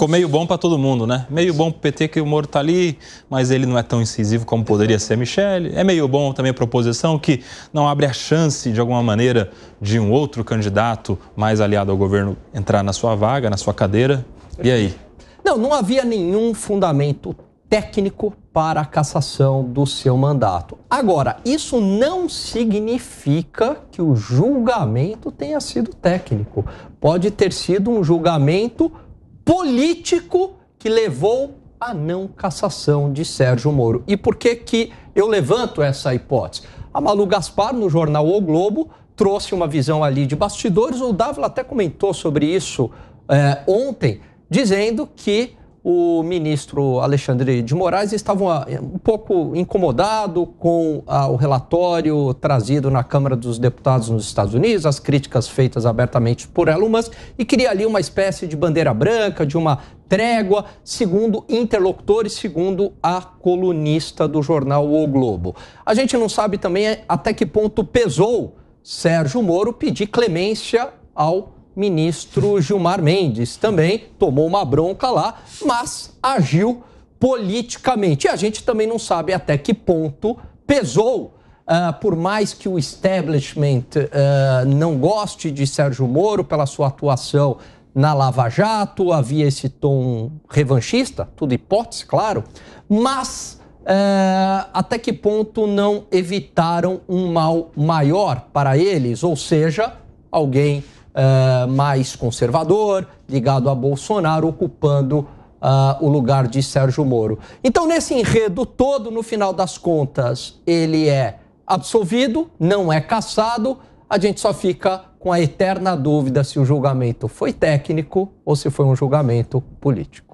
Ficou meio bom para todo mundo, né? Meio bom para o PT que o Moro está ali, mas ele não é tão incisivo como poderia ser Michelle. É meio bom também a proposição que não abre a chance, de alguma maneira, de um outro candidato mais aliado ao governo entrar na sua vaga, na sua cadeira. E aí? Não, não havia nenhum fundamento técnico para a cassação do seu mandato. Agora, isso não significa que o julgamento tenha sido técnico. Pode ter sido um julgamento político que levou à não cassação de Sérgio Moro. E por que que eu levanto essa hipótese? A Malu Gaspar, no jornal O Globo, trouxe uma visão ali de bastidores. O Dávila até comentou sobre isso é, ontem, dizendo que o ministro Alexandre de Moraes estava um pouco incomodado com ah, o relatório trazido na Câmara dos Deputados nos Estados Unidos, as críticas feitas abertamente por Elon Musk, e queria ali uma espécie de bandeira branca, de uma trégua, segundo interlocutores, segundo a colunista do jornal O Globo. A gente não sabe também até que ponto pesou Sérgio Moro pedir clemência ao ministro Gilmar Mendes também tomou uma bronca lá, mas agiu politicamente. E a gente também não sabe até que ponto pesou. Uh, por mais que o establishment uh, não goste de Sérgio Moro pela sua atuação na Lava Jato, havia esse tom revanchista, tudo hipótese, claro, mas uh, até que ponto não evitaram um mal maior para eles, ou seja, alguém uh, mais conservador, ligado a Bolsonaro, ocupando uh, o lugar de Sérgio Moro. Então, nesse enredo todo, no final das contas, ele é absolvido, não é caçado. a gente só fica com a eterna dúvida se o julgamento foi técnico ou se foi um julgamento político.